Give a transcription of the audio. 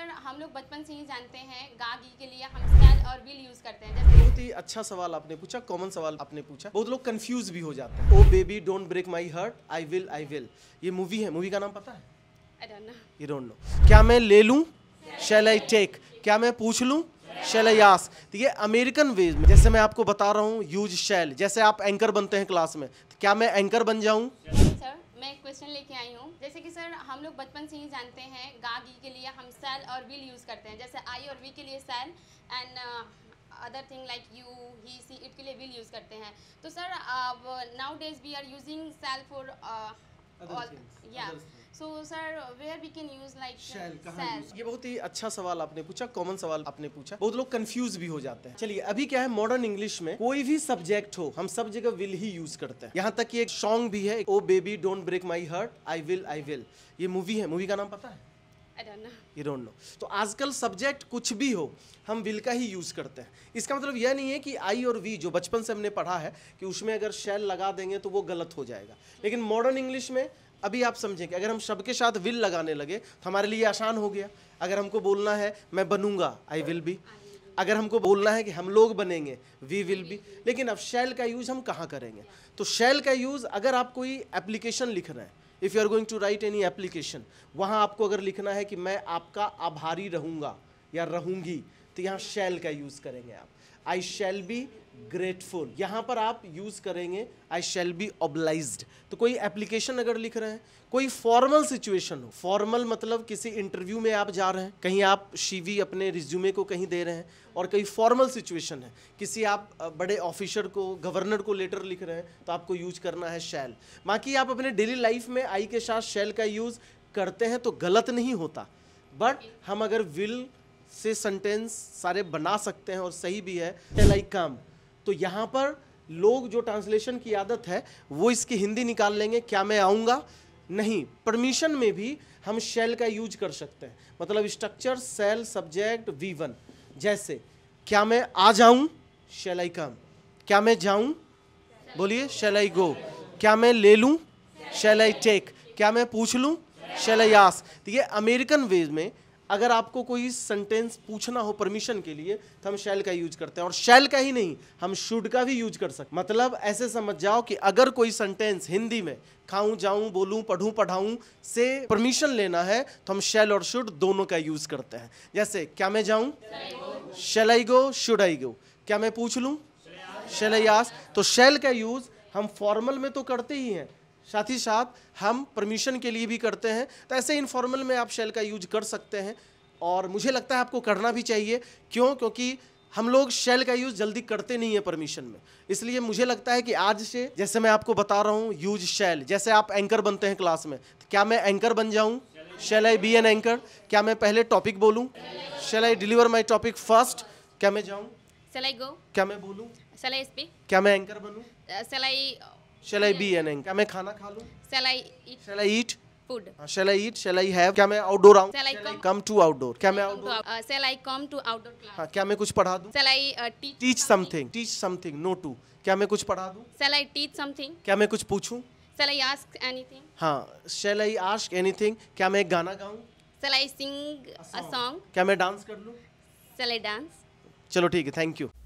Sir हम लोग बचपन से ही जानते हैं गागी के लिए हम स्कैल और विल यूज करते हैं जैसे बहुत ही अच्छा सवाल आपने पूछा कॉमन सवाल आपने पूछा बहुत लोग कंफ्यूज भी हो जाते हैं oh baby don't break my heart I will I will ये मूवी है मूवी का नाम पता है आई डोंट नो क्या मैं ले लूं शैल आई टेक क्या मैं पूछ लूं लूँ शैलयास तो ये अमेरिकन वे में जैसे मैं आपको बता रहा हूँ यूज शैल जैसे आप एंकर बनते हैं क्लास में तो क्या मैं एंकर बन जाऊँ मैं एक क्वेश्चन लेके आई हूँ जैसे कि सर हम लोग बचपन से ही जानते हैं गा गी के लिए हम सेल और विल यूज़ करते हैं जैसे आई और वी के लिए shall and other thing like you he she it के लिए विल यूज़ करते हैं तो sir nowadays we are using shall for या so sir where we can use like shall ये बहुत ही अच्छा सवाल आपने पूछा कॉमन सवाल आपने पूछा बहुत लोग कंफ्यूज भी हो जाते हैं चलिए अभी क्या है मॉडर्न इंग्लिश में कोई भी सब्जेक्ट हो हम सब जगह विल ही यूज करते हैं यहाँ तक कि एक सॉन्ग भी है oh baby don't break my heart I will I will ये मूवी है मूवी का नाम पता है यू डोंट नो तो आजकल सब्जेक्ट कुछ भी हो हम विल का ही यूज़ करते हैं इसका मतलब यह नहीं है कि आई और वी जो बचपन से हमने पढ़ा है कि उसमें अगर शेल लगा देंगे तो वो गलत हो जाएगा लेकिन मॉडर्न इंग्लिश में अभी आप समझें कि अगर हम शब के साथ विल लगाने लगे तो हमारे लिए आसान हो गया अगर हमको बोलना है मैं बनूंगा आई विल बी अगर हमको बोलना है कि हम लोग बनेंगे वी विल बी लेकिन अब शैल का यूज़ हम कहाँ करेंगे तो शैल का यूज़ अगर आप कोई एप्लीकेशन लिख रहे हैं if you are going to write any application वहाँ आपको अगर लिखना है कि मैं आपका आभारी रहूँगा या रहूँगी तो यहाँ शैल का यूज़ करेंगे आप आई शैल बी ग्रेटफुल यहाँ पर आप यूज़ करेंगे आई शेल बी ऑबलाइज तो कोई एप्लीकेशन अगर लिख रहे हैं कोई फॉर्मल सिचुएशन हो फॉर्मल मतलब किसी इंटरव्यू में आप जा रहे हैं कहीं आप शीवी अपने रिज्यूमे को कहीं दे रहे हैं और कहीं फॉर्मल सिचुएशन है किसी आप बड़े ऑफिसर को गवर्नर को लेटर लिख रहे हैं तो आपको यूज करना है शैल बाकी आप अपने डेली लाइफ में आई के साथ शैल का यूज़ करते हैं तो गलत नहीं होता बट हम अगर विल से सेंटेंस सारे बना सकते हैं और सही भी है लाइक काम तो यहाँ पर लोग जो ट्रांसलेशन की आदत है वो इसकी हिंदी निकाल लेंगे क्या मैं आऊँगा नहीं परमिशन में भी हम शेल का यूज कर सकते हैं मतलब structure shall subject V one जैसे क्या मैं आ जाऊं शेल आई कम क्या मैं जाऊं बोलिए शेल आई गो क्या मैं ले लूं शेल आई टेक क्या मैं पूछ लूं शेल आई आस तो ये अमेरिकन वेज में अगर आपको कोई सेंटेंस पूछना हो परमिशन के लिए तो हम शैल का यूज करते हैं और शैल का ही नहीं हम शुड का भी यूज कर सकते मतलब ऐसे समझ जाओ कि अगर कोई सेंटेंस हिंदी में खाऊं जाऊं बोलूं पढ़ूं पढ़ाऊं से परमिशन लेना है तो हम शैल और शुड दोनों का यूज करते हैं जैसे क्या मैं जाऊं शैल आई गो शुड आई गो क्या मैं पूछ लूँ शैल आई आस तो शैल का यूज हम फॉर्मल में तो करते ही हैं साथ ही साथ हम परमिशन के लिए भी करते हैं तो ऐसे इनफॉर्मल में आप शेल का यूज कर सकते हैं और मुझे लगता है आपको करना भी चाहिए क्यों क्योंकि हम लोग शेल का यूज़ जल्दी करते नहीं है परमिशन में इसलिए मुझे लगता है कि आज से जैसे मैं आपको बता रहा हूँ यूज शेल जैसे आप एंकर बनते हैं क्लास में तो क्या मैं एंकर बन जाऊँ shall I be an anchor क्या मैं पहले टॉपिक बोलूँ shall I deliver my topic first क्या मैं जाऊँ क्या मैं बोलूँ क्या मैं एंकर बनूँ uh, Shall I be an anchor? क्या मैं खाना खा लूँ? Shall I eat? Shall I eat? Food. Shall I eat? Shall I have? क्या मैं outdoor आऊँ? Shall I come? to outdoor. क्या मैं outdoor? shall I come to outdoor class? हाँ क्या मैं कुछ पढ़ा दूँ? Shall I teach? Teach something. Teach something. No to. क्या मैं कुछ पढ़ा दूँ? Shall I teach something? क्या मैं कुछ पूछूँ? Shall I ask anything? हाँ. Shall I ask anything? क्या मैं गाना गाऊँ? Shall I sing a song? क्या मैं dance कर लूँ? Shall I dance? चलो ठीक है थैंक यू